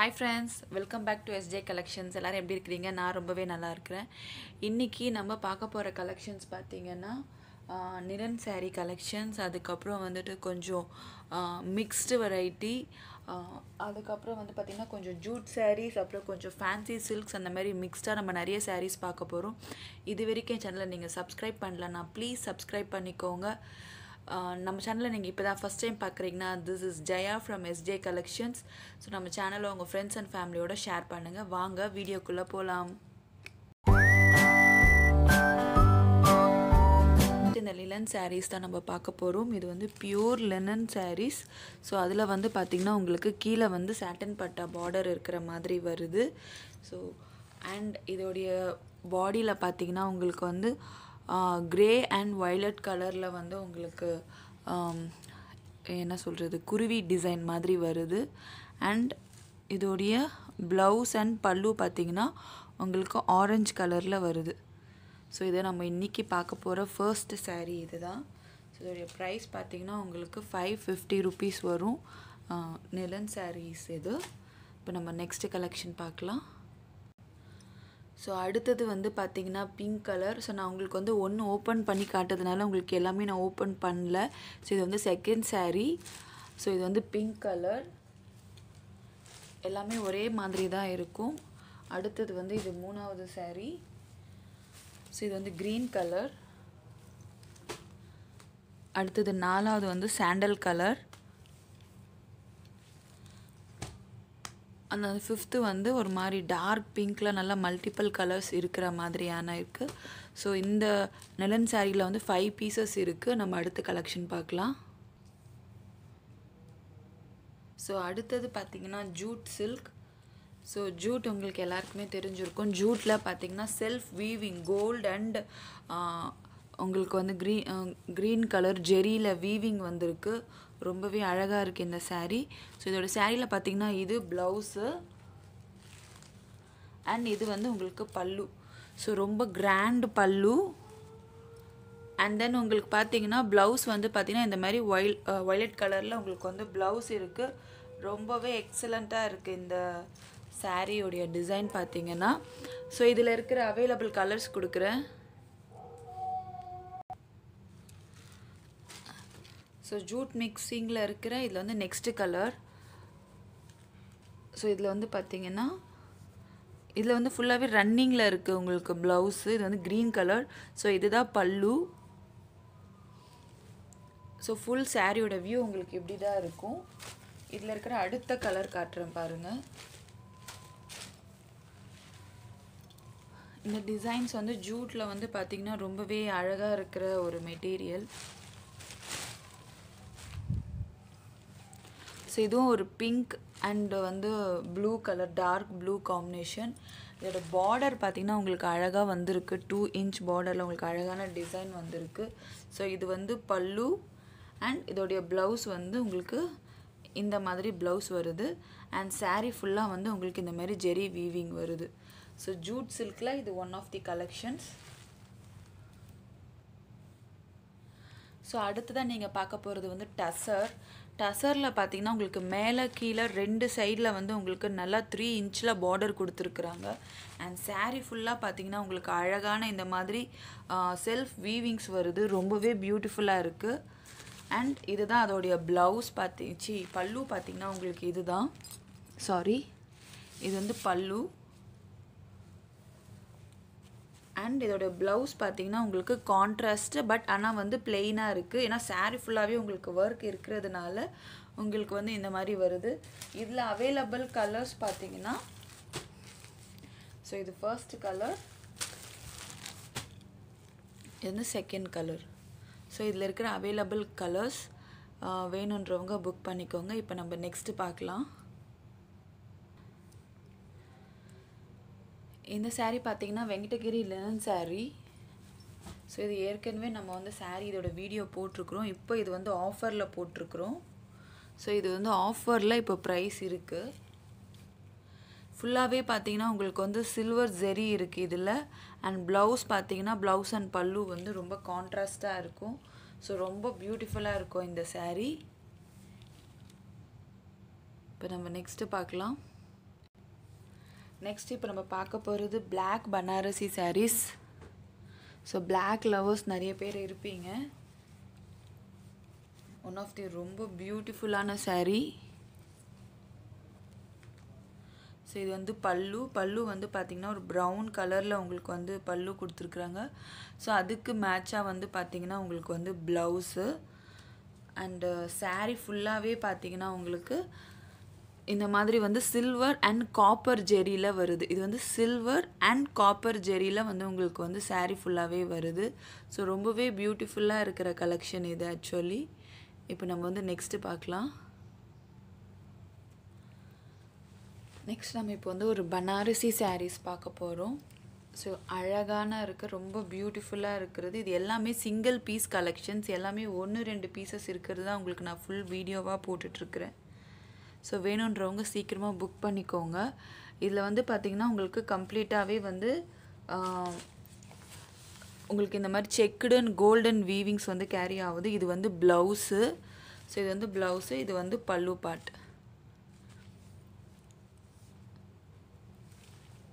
hi friends welcome back to SJ collections எல்லோரும் எப்படி இருக்கிறீங்க நான் ரொம்பவே நல்லா இருக்கிறேன் இன்றைக்கி நம்ம பார்க்க போகிற கலெக்ஷன்ஸ் பார்த்தீங்கன்னா நிரன் சாரீ கலெக்ஷன்ஸ் அதுக்கப்புறம் வந்துட்டு கொஞ்சம் மிக்ஸ்டு வெரைட்டி அதுக்கப்புறம் வந்து பார்த்திங்கன்னா கொஞ்சம் ஜூட் சாரீஸ் அப்புறம் கொஞ்சம் ஃபேன்சி சில்க்ஸ் அந்த மாதிரி மிக்ஸ்டாக நம்ம நிறைய சாரீஸ் பார்க்க போகிறோம் இது வரைக்கும் சேனலை நீங்கள் சப்ஸ்கிரைப் பண்ணலன்னா ப்ளீஸ் சப்ஸ்கிரைப் பண்ணிக்கோங்க நம்ம சேனலில் நீங்கள் இப்போ தான் ஃபஸ்ட் டைம் பார்க்குறீங்கன்னா this is Jaya from SJ collections so நம்ம சேனலில் உங்கள் ஃப்ரெண்ட்ஸ் அண்ட் ஃபேமிலியோட ஷேர் பண்ணுங்கள் வாங்க வீடியோக்குள்ளே போகலாம் இந்த லினன் சாரீஸ் தான் நம்ம பார்க்க போகிறோம் இது வந்து பியூர் லினன் சாரீஸ் ஸோ அதில் வந்து பார்த்திங்கன்னா உங்களுக்கு கீழே வந்து சாட்டன் பட்டா பார்டர் இருக்கிற மாதிரி வருது ஸோ அண்ட் இதோடைய பாடியில் பார்த்திங்கன்னா உங்களுக்கு வந்து க்ரே அண்ட் வயலட் கலரில் வந்து உங்களுக்கு என்ன சொல்கிறது குருவி டிசைன் மாதிரி வருது அண்ட் இதோடைய ப்ளவுஸ் அண்ட் பல்லு பார்த்திங்கன்னா உங்களுக்கு ஆரஞ்சு கலரில் வருது ஸோ இதை நம்ம இன்றைக்கி பார்க்க போகிற ஃபர்ஸ்ட் சாரீ இது தான் ஸோ இதோடைய ப்ரைஸ் பார்த்திங்கன்னா உங்களுக்கு ஃபைவ் ஃபிஃப்டி ருபீஸ் வரும் நிலன் சாரீஸ் இது இப்போ நம்ம நெக்ஸ்ட்டு கலெக்ஷன் பார்க்கலாம் ஸோ அடுத்தது வந்து பார்த்திங்கன்னா பிங்க் கலர் ஸோ நான் உங்களுக்கு வந்து ஒன்று ஓப்பன் பண்ணி காட்டுறதுனால உங்களுக்கு எல்லாமே நான் ஓப்பன் பண்ணல ஸோ இது வந்து செகண்ட் சாரீ ஸோ இது வந்து பிங்க் கலர் எல்லாமே ஒரே மாதிரி தான் இருக்கும் அடுத்தது வந்து இது மூணாவது சாரீ ஸோ இது வந்து க்ரீன் கலர் அடுத்தது நாலாவது வந்து சாண்டல் கலர் அந்த ஃபிஃப்த்து வந்து ஒரு மாதிரி டார்க் பிங்க்கில் நல்லா மல்டிப்புள் கலர்ஸ் இருக்கிற மாதிரியான இருக்குது ஸோ இந்த நிலன் சாரியில் வந்து ஃபைவ் பீசஸ் இருக்குது நம்ம அடுத்த கலெக்ஷன் பார்க்கலாம் ஸோ அடுத்தது பார்த்திங்கன்னா ஜூட் சில்க் ஸோ ஜூட் உங்களுக்கு எல்லாருக்குமே தெரிஞ்சிருக்கும் ஜூட்டில் பார்த்திங்கன்னா செல்ஃப் வீவிங் கோல்டு அண்ட் உங்களுக்கு வந்து க்ரீன் க்ரீன் கலர் ஜெரியில் வீவிங் வந்திருக்கு ரொம்பவே அழகாக இருக்குது இந்த சாரீ ஸோ இதோட சாரியில் பார்த்திங்கன்னா இது ப்ளவுஸு அண்ட் இது வந்து உங்களுக்கு பல்லு ஸோ ரொம்ப கிராண்ட் பல்லு அண்ட் தென் உங்களுக்கு பார்த்தீங்கன்னா ப்ளவுஸ் வந்து பார்த்திங்கன்னா இந்த மாதிரி ஒயில் ஒயலட் கலரில் உங்களுக்கு வந்து ப்ளவுஸ் இருக்குது ரொம்பவே எக்ஸலண்ட்டாக இருக்குது இந்த சாரியோடைய டிசைன் பார்த்தீங்கன்னா ஸோ இதில் இருக்கிற அவைலபிள் கலர்ஸ் கொடுக்குறேன் ஸோ ஜூட் மிக்சிங்கில் இருக்கிற இதில் வந்து நெக்ஸ்ட்டு கலர் ஸோ இதில் வந்து பார்த்தீங்கன்னா இதில் வந்து ஃபுல்லாகவே ரன்னிங்கில் இருக்குது உங்களுக்கு ப்ளவுஸு இது வந்து க்ரீன் கலர் ஸோ இதுதான் பல்லு ஸோ ஃபுல் சாரியோட வியூ உங்களுக்கு இப்படி தான் இருக்கும் இதில் இருக்கிற அடுத்த கலர் காட்டுறேன் பாருங்கள் இந்த டிசைன்ஸ் வந்து ஜூட்டில் வந்து பார்த்திங்கன்னா ரொம்பவே அழகாக இருக்கிற ஒரு மெட்டீரியல் ஸோ இதுவும் ஒரு பிங்க் அண்டு வந்து blue colour dark blue combination இதோட பார்டர் பார்த்தீங்கன்னா உங்களுக்கு அழகாக வந்திருக்கு டூ இன்ச் பார்டரில் உங்களுக்கு அழகான டிசைன் வந்திருக்கு ஸோ இது வந்து பல்லு அண்ட் இதோடைய ப்ளவுஸ் வந்து உங்களுக்கு இந்த மாதிரி ப்ளவுஸ் வருது அண்ட் சாரீ ஃபுல்லாக வந்து உங்களுக்கு இந்த மாதிரி ஜெரி வீவிங் வருது ஸோ ஜூட் சில்கில் இது one of the collections so அடுத்ததான் நீங்கள் பார்க்க போகிறது வந்து டசர் டசரில் பார்த்தீங்கன்னா உங்களுக்கு மேலே கீழே ரெண்டு சைடில் வந்து உங்களுக்கு நல்லா த்ரீ இன்ச்சில் பார்டர் கொடுத்துருக்குறாங்க அண்ட் சேரீ ஃபுல்லாக பார்த்தீங்கன்னா உங்களுக்கு அழகான இந்த மாதிரி செல்ஃப் வீவிங்ஸ் வருது ரொம்பவே பியூட்டிஃபுல்லாக இருக்குது அண்ட் இதுதான் அதோடைய ப்ளவுஸ் பார்த்திச்சு பல்லு பார்த்திங்கன்னா உங்களுக்கு இதுதான் சாரி இது வந்து பல்லு அண்ட் இதோட ப்ளவுஸ் பார்த்தீங்கன்னா உங்களுக்கு கான்ட்ராஸ்ட்டு பட் ஆனால் வந்து பிளெயினாக இருக்குது ஏன்னா சாரீ ஃபுல்லாகவே உங்களுக்கு ஒர்க் இருக்கிறதுனால உங்களுக்கு வந்து இந்த மாதிரி வருது இதில் அவைலபிள் கலர்ஸ் பார்த்தீங்கன்னா ஸோ இது ஃபர்ஸ்ட் கலர் இது வந்து செகண்ட் கலர் ஸோ இதில் இருக்கிற அவைலபிள் கலர்ஸ் வேணுன்றவங்க புக் பண்ணிக்கோங்க இப்போ நம்ம நெக்ஸ்ட்டு பார்க்கலாம் இந்த சாரீ பார்த்தீங்கன்னா வெங்கடகிரி லினன் சாரீ ஸோ இது ஏற்கனவே நம்ம வந்து சாரீ இதோட வீடியோ போட்டிருக்குறோம் இப்போ இது வந்து ஆஃபரில் போட்டிருக்குறோம் ஸோ இது வந்து ஆஃபரில் இப்போ ப்ரைஸ் இருக்குது ஃபுல்லாகவே பார்த்தீங்கன்னா உங்களுக்கு வந்து சில்வர் ஜெரி இருக்குது இதில் அண்ட் ப்ளவுஸ் பார்த்தீங்கன்னா ப்ளவுஸ் அண்ட் பல்லு வந்து ரொம்ப கான்ட்ராஸ்டாக இருக்கும் ஸோ ரொம்ப பியூட்டிஃபுல்லாக இருக்கும் இந்த சாரீ இப்போ நம்ம நெக்ஸ்ட்டு பார்க்கலாம் நெக்ஸ்ட் இப்போ நம்ம பார்க்க போகிறது black Banarasi saris so black lovers நிறைய பேர் இருப்பீங்க ஒன் ஆஃப் தி ரொம்ப பியூட்டிஃபுல்லான சாரீ ஸோ இது வந்து பல்லு பல்லு வந்து பார்த்திங்கன்னா ஒரு ப்ரௌன் கலரில் உங்களுக்கு வந்து பல்லு கொடுத்துருக்குறாங்க ஸோ அதுக்கு மேட்சாக வந்து பார்த்திங்கன்னா உங்களுக்கு வந்து ப்ளவுஸு அண்டு சாரீ uh, ஃபுல்லாகவே பார்த்திங்கன்னா உங்களுக்கு இந்த மாதிரி வந்து சில்வர் அண்ட் காப்பர் ஜெரியில் வருது இது வந்து சில்வர் அண்ட் காப்பர் ஜெரியில் வந்து உங்களுக்கு வந்து சாரி ஃபுல்லாகவே வருது ஸோ ரொம்பவே பியூட்டிஃபுல்லாக இருக்கிற கலெக்ஷன் இது ஆக்சுவலி இப்போ நம்ம வந்து நெக்ஸ்ட்டு பார்க்கலாம் நெக்ஸ்ட் நம்ம இப்போ வந்து ஒரு பனாரசி சாரீஸ் பார்க்க போகிறோம் ஸோ அழகான இருக்க ரொம்ப பியூட்டிஃபுல்லாக இருக்கிறது இது எல்லாமே சிங்கிள் பீஸ் கலெக்ஷன்ஸ் எல்லாமே ஒன்று ரெண்டு பீசஸ் இருக்கிறது தான் உங்களுக்கு நான் ஃபுல் வீடியோவாக போட்டுட்ருக்குறேன் ஸோ வேணுன்றவங்க சீக்கிரமாக புக் பண்ணிக்கோங்க இதில் வந்து பார்த்திங்கன்னா உங்களுக்கு கம்ப்ளீட்டாகவே வந்து உங்களுக்கு இந்த மாதிரி செக்குடு அண்ட் கோல்டன் வீவிங்ஸ் வந்து கேரி ஆகுது இது வந்து ப்ளவுஸு ஸோ இது வந்து ப்ளவுஸு இது வந்து பல்லு பாட்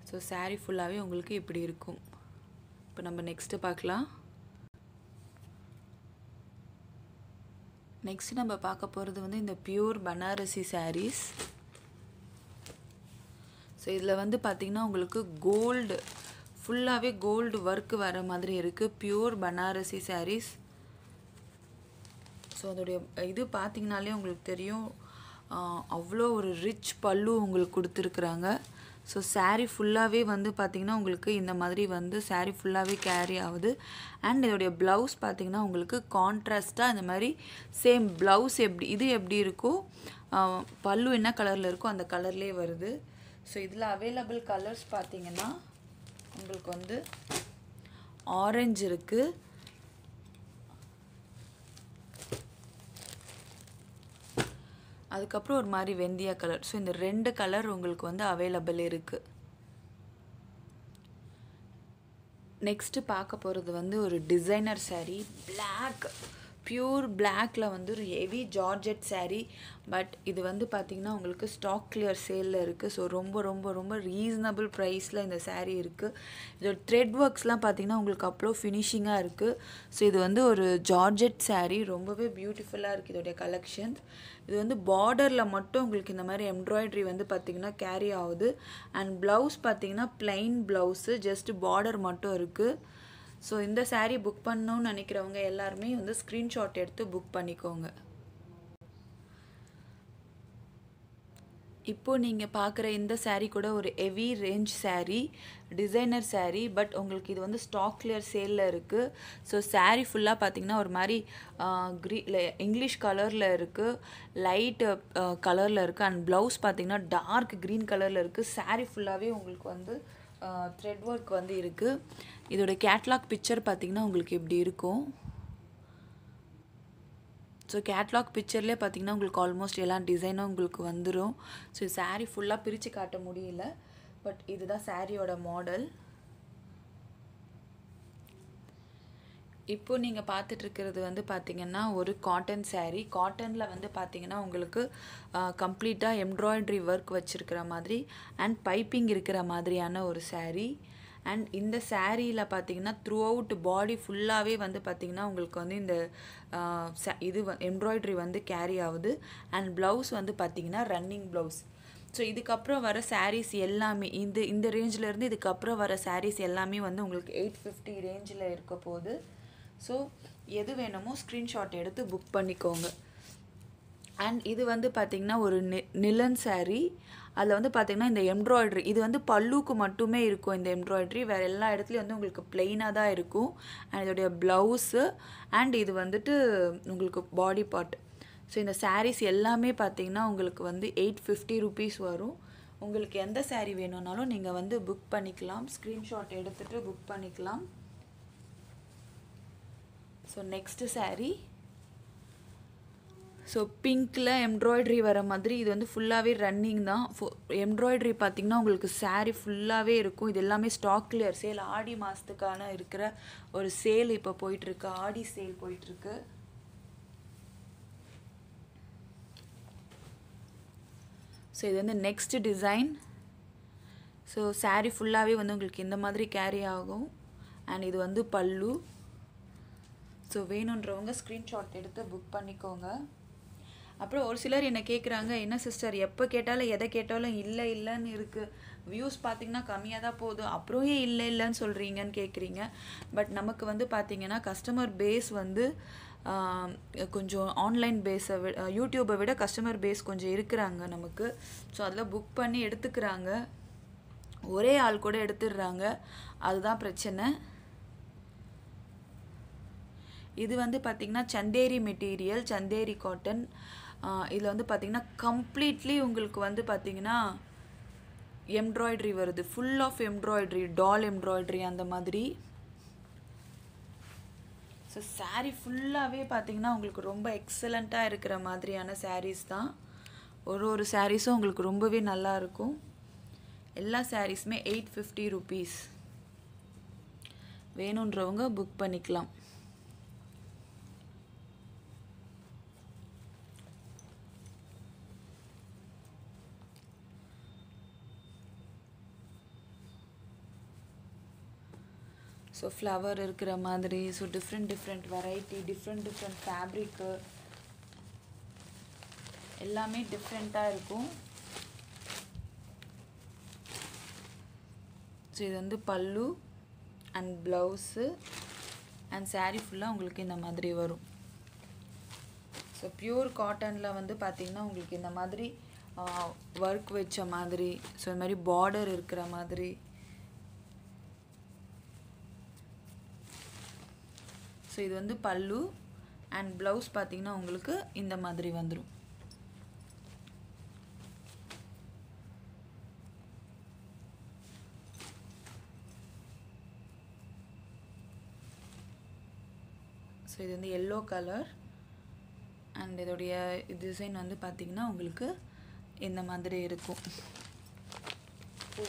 ஸோ சாரீ ஃபுல்லாகவே உங்களுக்கு இப்படி இருக்கும் இப்போ நம்ம நெக்ஸ்ட்டு பார்க்கலாம் நெக்ஸ்ட் நம்ம பார்க்க போகிறது வந்து இந்த பியூர் பனாரசி சாரீஸ் ஸோ இதில் வந்து பார்த்திங்கன்னா உங்களுக்கு கோல்டு ஃபுல்லாகவே கோல்டு ஒர்க் வர மாதிரி இருக்குது பியூர் பனாரசி சாரீஸ் ஸோ அதோடைய இது பார்த்திங்கனாலே உங்களுக்கு தெரியும் அவ்வளோ ஒரு ரிச் பல்லு உங்களுக்கு கொடுத்துருக்குறாங்க ஸோ சாரீ ஃபுல்லாகவே வந்து பார்த்திங்கன்னா உங்களுக்கு இந்த மாதிரி வந்து சாரீ ஃபுல்லாகவே கேரி ஆகுது அண்ட் இதோடைய ப்ளவுஸ் பார்த்திங்கன்னா உங்களுக்கு கான்ட்ராஸ்ட்டாக இந்த மாதிரி சேம் ப்ளவுஸ் எப்படி இது எப்படி இருக்கோ பல்லு என்ன கலரில் இருக்கோ அந்த கலர்லேயே வருது ஸோ இதில் அவைலபிள் கலர்ஸ் பார்த்திங்கன்னா உங்களுக்கு வந்து ஆரஞ்சு இருக்குது அதுக்கப்புறம் ஒரு மாதிரி வெந்தியா கலர் ஸோ இந்த ரெண்டு கலர் உங்களுக்கு வந்து அவைலபிள் இருக்குது நெக்ஸ்ட்டு பார்க்க போகிறது வந்து ஒரு டிசைனர் சாரீ பிளாக் ப்யூர் பிளாக்கில் வந்து ஒரு ஹெவி ஜார்ஜெட் சேரீ பட் இது வந்து பார்த்திங்கன்னா உங்களுக்கு ஸ்டாக் கிளியர் சேலில் இருக்குது ஸோ ரொம்ப ரொம்ப ரொம்ப ரீசனபிள் ப்ரைஸில் இந்த சேரீ இருக்குது இதோட த்ரெட் ஒர்க்ஸ்லாம் பார்த்திங்கன்னா உங்களுக்கு அவ்வளோ ஃபினிஷிங்காக இருக்குது ஸோ இது வந்து ஒரு ஜார்ஜெட் சேரீ ரொம்பவே பியூட்டிஃபுல்லாக இருக்குது இதோடைய கலெக்ஷன்ஸ் இது வந்து பார்டரில் மட்டும் உங்களுக்கு இந்த மாதிரி எம்ப்ராய்ட்ரி வந்து பார்த்திங்கன்னா கேரி ஆகுது அண்ட் ப்ளவுஸ் பார்த்திங்கன்னா ப்ளைன் ப்ளவுஸு ஜஸ்ட் பார்டர் மட்டும் இருக்குது ஸோ இந்த சாரீ புக் பண்ணணும்னு நினைக்கிறவங்க எல்லாருமே வந்து ஸ்க்ரீன்ஷாட் எடுத்து புக் பண்ணிக்கோங்க இப்போது நீங்கள் பார்க்குற இந்த சாரீ கூட ஒரு heavy range sari designer sari but உங்களுக்கு இது வந்து ஸ்டாக் கிளியர் சேலில் இருக்குது ஸோ சாரீ ஃபுல்லாக பார்த்தீங்கன்னா ஒரு மாதிரி க்ரீ இங்கிலீஷ் கலரில் இருக்குது லைட் கலரில் இருக்குது அண்ட் ப்ளவுஸ் பார்த்தீங்கன்னா டார்க் க்ரீன் கலரில் இருக்குது சாரீ ஃபுல்லாகவே உங்களுக்கு வந்து த்ரெட் ஒர்க் வந்து இருக்குது இதோட கேட்லாக் பிக்சர் பார்த்திங்கன்னா உங்களுக்கு எப்படி இருக்கும் ஸோ கேட்லாக் பிக்சர்லேயே பார்த்தீங்கன்னா உங்களுக்கு ஆல்மோஸ்ட் எல்லா டிசைனும் உங்களுக்கு வந்துடும் ஸோ சாரீ ஃபுல்லாக பிரித்து காட்ட முடியல பட் இதுதான் சாரியோட மாடல் இப்போ நீங்கள் பார்த்துட்ருக்கிறது வந்து பார்த்திங்கன்னா ஒரு காட்டன் சாரீ காட்டனில் வந்து பார்த்திங்கன்னா உங்களுக்கு கம்ப்ளீட்டாக எம்ப்ராய்ட்ரி ஒர்க் வச்சுருக்கிற மாதிரி அண்ட் பைப்பிங் இருக்கிற மாதிரியான ஒரு சாரீ அண்ட் இந்த சேரீயில் பார்த்தீங்கன்னா த்ரூ அவுட் பாடி ஃபுல்லாகவே வந்து பார்த்திங்கன்னா உங்களுக்கு வந்து இந்த இது எம்ப்ராய்ட்ரி வந்து கேரி ஆகுது அண்ட் ப்ளவுஸ் வந்து பார்த்திங்கன்னா ரன்னிங் ப்ளவுஸ் ஸோ இதுக்கப்புறம் வர சாரீஸ் எல்லாமே இந்த இந்த ரேஞ்சிலேருந்து இதுக்கப்புறம் வர சாரீஸ் எல்லாமே வந்து உங்களுக்கு எயிட் ஃபிஃப்டி ரேஞ்சில் இருக்க போகுது ஸோ எது வேணுமோ ஸ்க்ரீன்ஷாட் எடுத்து புக் பண்ணிக்கோங்க அண்ட் இது வந்து பார்த்திங்கன்னா ஒரு நி நிலன் சாரீ அதில் வந்து பார்த்திங்கன்னா இந்த எம்ப்ராய்ட்ரி இது வந்து பல்லுக்கு மட்டுமே இருக்கும் இந்த எம்ப்ராய்ட்ரி வேறு எல்லா இடத்துலையும் வந்து உங்களுக்கு பிளெயினாக தான் இருக்கும் அண்ட் இதோடைய ப்ளவுஸு அண்ட் இது வந்துட்டு உங்களுக்கு பாடி பார்ட் ஸோ இந்த சாரீஸ் எல்லாமே பார்த்திங்கன்னா உங்களுக்கு வந்து எயிட் ஃபிஃப்டி ருபீஸ் வரும் உங்களுக்கு எந்த சாரீ வேணும்னாலும் நீங்கள் வந்து புக் பண்ணிக்கலாம் ஸ்க்ரீன்ஷாட் எடுத்துகிட்டு புக் பண்ணிக்கலாம் ஸோ நெக்ஸ்ட்டு சாரீ ஸோ பிங்க்கில் எம்ப்ராய்ட்ரி வர மாதிரி இது வந்து ஃபுல்லாகவே ரன்னிங் தான் எம்ப்ராய்ட்ரி பார்த்திங்கன்னா உங்களுக்கு சாரீ ஃபுல்லாகவே இருக்கும் இது எல்லாமே ஸ்டாக் கிளியர் சேல் ஆடி மாதத்துக்கான இருக்கிற ஒரு சேல் இப்போ போயிட்டுருக்கு ஆடி சேல் போயிட்டுருக்கு ஸோ இது வந்து நெக்ஸ்ட் டிசைன் ஸோ சாரீ ஃபுல்லாகவே வந்து உங்களுக்கு இந்த மாதிரி கேரி ஆகும் அண்ட் இது வந்து பல்லு ஸோ வேணுன்றவங்க ஸ்க்ரீன்ஷாட் எடுத்து புக் பண்ணிக்கோங்க அப்புறம் ஒரு சிலர் என்னை கேட்குறாங்க என்ன சிஸ்டர் எப்போ கேட்டாலும் எதை கேட்டாலும் இல்லை இல்லைன்னு இருக்குது வியூஸ் பார்த்திங்கன்னா கம்மியாக தான் போதும் அப்புறம் ஏன் இல்லை இல்லைன்னு சொல்கிறீங்கன்னு கேட்குறீங்க பட் நமக்கு வந்து பார்த்திங்கன்னா கஸ்டமர் பேஸ் வந்து கொஞ்சம் ஆன்லைன் பேஸை விட யூடியூப்பை விட கஸ்டமர் பேஸ் கொஞ்சம் இருக்கிறாங்க நமக்கு ஸோ அதில் புக் பண்ணி எடுத்துக்கிறாங்க ஒரே ஆள் கூட எடுத்துடுறாங்க அதுதான் பிரச்சனை இது வந்து பார்த்திங்கன்னா சந்தேரி மெட்டீரியல் சந்தேரி காட்டன் இதில் வந்து பார்த்திங்கன்னா கம்ப்ளீட்லி உங்களுக்கு வந்து பார்த்திங்கன்னா எம்ப்ராய்ட்ரி வருது ஃபுல் ஆஃப் எம்ப்ராய்ட்ரி டால் எம்ப்ராய்ட்ரி அந்த மாதிரி ஸோ சாரீ ஃபுல்லாகவே பார்த்திங்கன்னா உங்களுக்கு ரொம்ப எக்ஸலண்ட்டாக இருக்கிற மாதிரியான சாரீஸ் தான் ஒரு ஒரு சாரீஸும் உங்களுக்கு ரொம்பவே நல்லாயிருக்கும் எல்லா சாரீஸுமே எயிட் ஃபிஃப்டி ருபீஸ் வேணுன்றவங்க புக் பண்ணிக்கலாம் ஸோ ஃப்ளவர் இருக்கிற மாதிரி so different different variety different different fabric எல்லாமே டிஃப்ரெண்ட்டாக இருக்கும் ஸோ இது வந்து பல்லு அண்ட் ப்ளவுஸு அண்ட் சாரீ ஃபுல்லாக உங்களுக்கு இந்த மாதிரி வரும் ஸோ ப்யூர் காட்டனில் வந்து பார்த்திங்கன்னா உங்களுக்கு இந்த மாதிரி ஒர்க் வச்ச மாதிரி ஸோ இந்த மாதிரி பார்டர் இருக்கிற மாதிரி ஸோ இது வந்து பல்லு அண்ட் ப்ளவுஸ் பார்த்தீங்கன்னா உங்களுக்கு இந்த மாதிரி வந்துடும் ஸோ இது வந்து எல்லோ கலர் அண்ட் இதோடைய டிசைன் வந்து பார்த்திங்கன்னா உங்களுக்கு இந்த மாதிரி இருக்கும்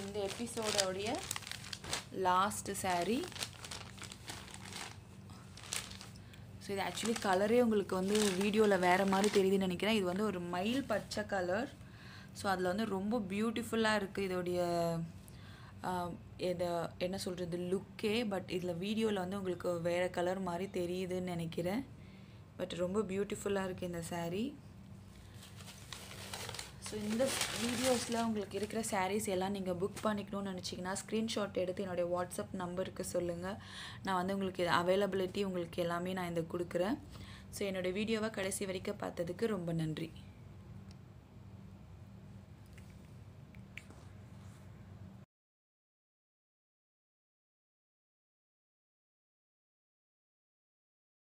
இந்த எபிசோடோடைய லாஸ்ட் சாரீ ஸோ இது ஆக்சுவலி கலரே உங்களுக்கு வந்து வீடியோவில் வேறு மாதிரி தெரியுதுன்னு நினைக்கிறேன் இது வந்து ஒரு மயில் பச்சை கலர் ஸோ அதில் வந்து ரொம்ப பியூட்டிஃபுல்லாக இருக்குது இதோடைய இதை என்ன சொல்கிறது லுக்கே பட் இதில் வீடியோவில் வந்து உங்களுக்கு வேறு கலர் மாதிரி தெரியுதுன்னு நினைக்கிறேன் பட் ரொம்ப பியூட்டிஃபுல்லாக இருக்குது இந்த சாரீ ஸோ இந்த வீடியோஸில் உங்களுக்கு இருக்கிற சாரீஸ் எல்லாம் நீங்கள் புக் பண்ணிக்கணும்னு நினச்சிங்கன்னா ஸ்க்ரீன்ஷாட் எடுத்து என்னுடைய வாட்ஸ்அப் நம்பருக்கு சொல்லுங்கள் நான் வந்து உங்களுக்கு அவைலபிலிட்டி உங்களுக்கு எல்லாமே நான் இந்த கொடுக்குறேன் ஸோ என்னோடய வீடியோவை கடைசி வரைக்கும் பார்த்ததுக்கு ரொம்ப நன்றி